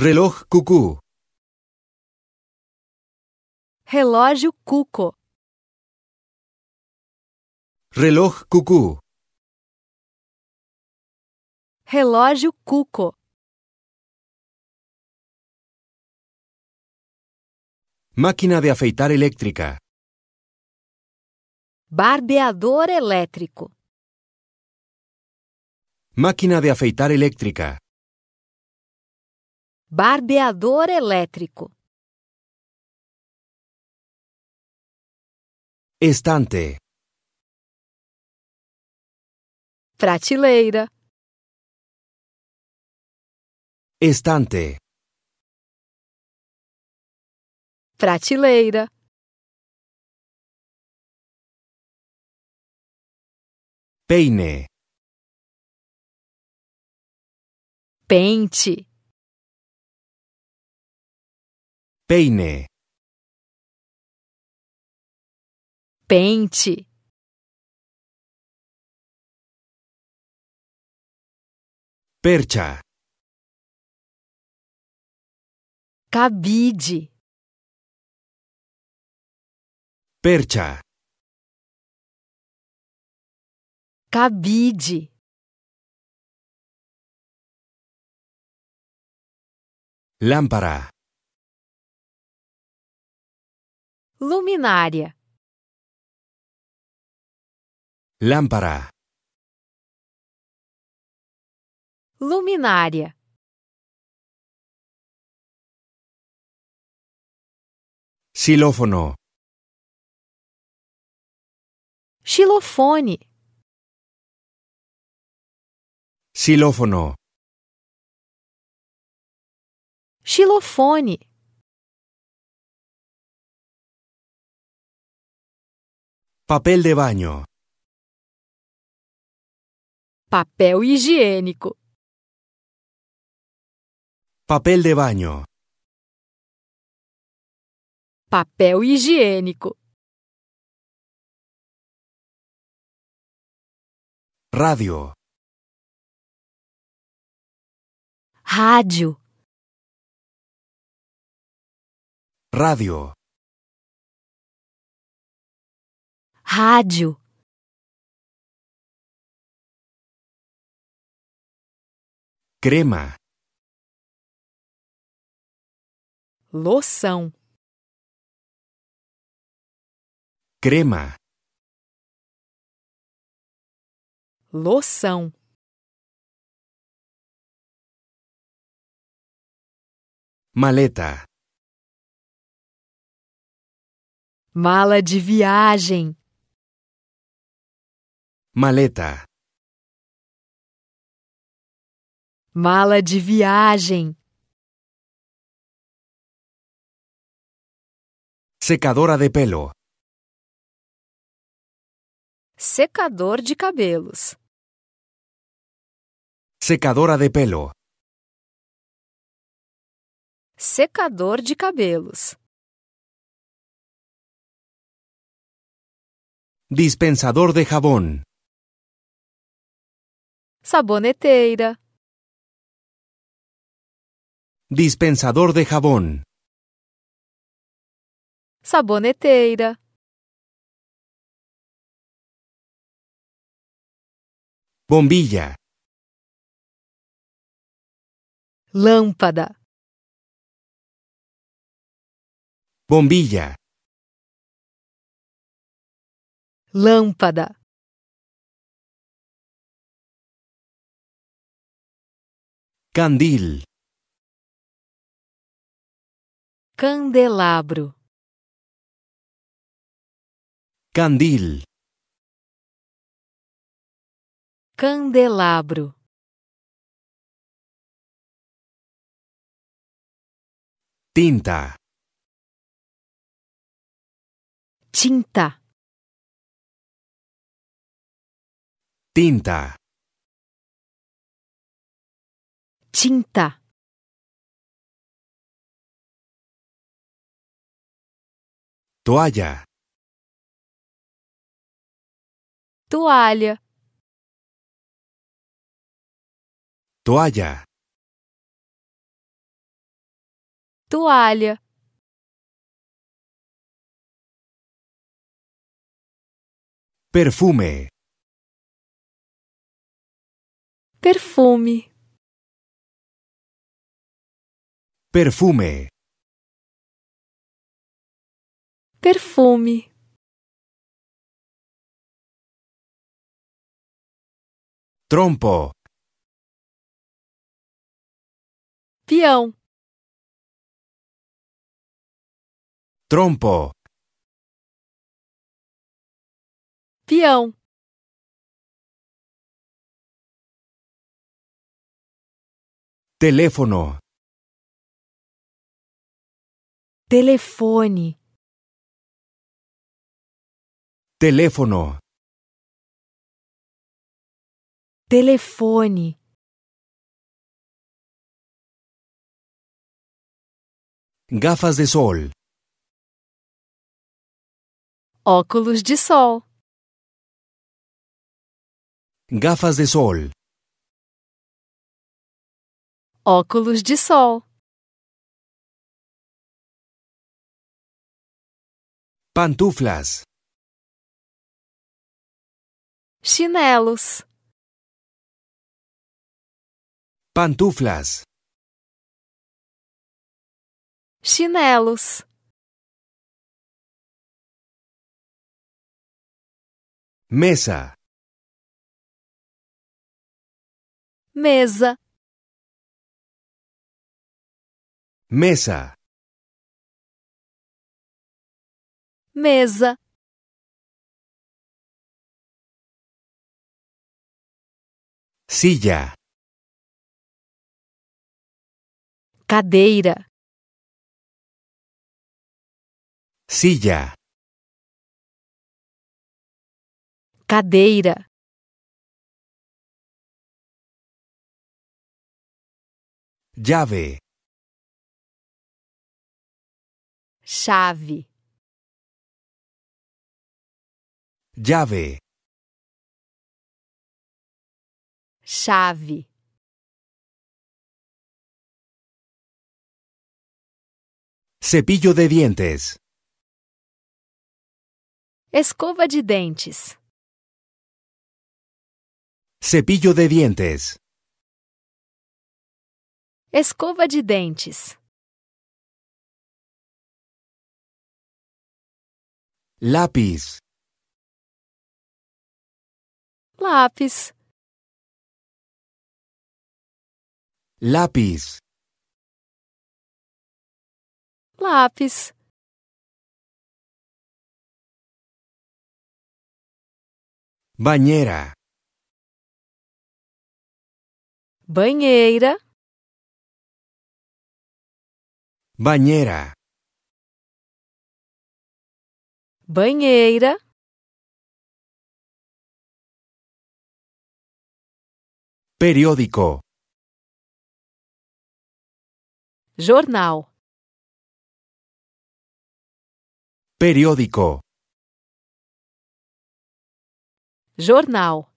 Reloj cucu. Relógio cuco. Reloj cucu. Relógio cuco. Máquina de afeitar elétrica. Barbeador elétrico. Máquina de afeitar elétrica. Barbeador elétrico. Estante. Prateleira. Estante. Prateleira. Peine. Pente. Peine. Pente. Percha. Cabide. Percha. Cabide. lâmpada Luminária. Lâmpara. Luminária. Xilófono. Xilofone. Xilófono. Xilofone. Papel de baño. Papel higiénico. Papel de baño. Papel higiénico. Radio. Radio. Radio. rádio. Crema. Loção. Crema. Loção. Maleta. Mala de viagem. Maleta. Mala de viagem. Secadora de pelo. Secador de cabelos. Secadora de pelo. Secador de cabelos. Dispensador de jabón saboneteira, dispensador de jabón, saboneteira, bombilla, lâmpada, bombilla, lâmpada. Candil. Candelabro. Candil. Candelabro. Tinta. Tinta. Tinta. tinta toalha toalha toalha toalha perfume perfume Perfume. Perfume. Trompo. Peão. Trompo. Peão. telefone telefone, telefono telefone, gafas de sol, óculos de sol, gafas de sol. óculos de sol. Pantuflas. Chinelos. Pantuflas. Chinelos. Mesa. Mesa. Mesa. mesa silla cadeira silla cadeira llave chave Llave. Chave. Cepillo de dientes. Escova de dentes. Cepillo de dientes. Escova de dentes. Lápiz. lápis, lápis, lápis, banheira, banheira, banheira, banheira. Periódico. Jornal. Periódico. Jornal.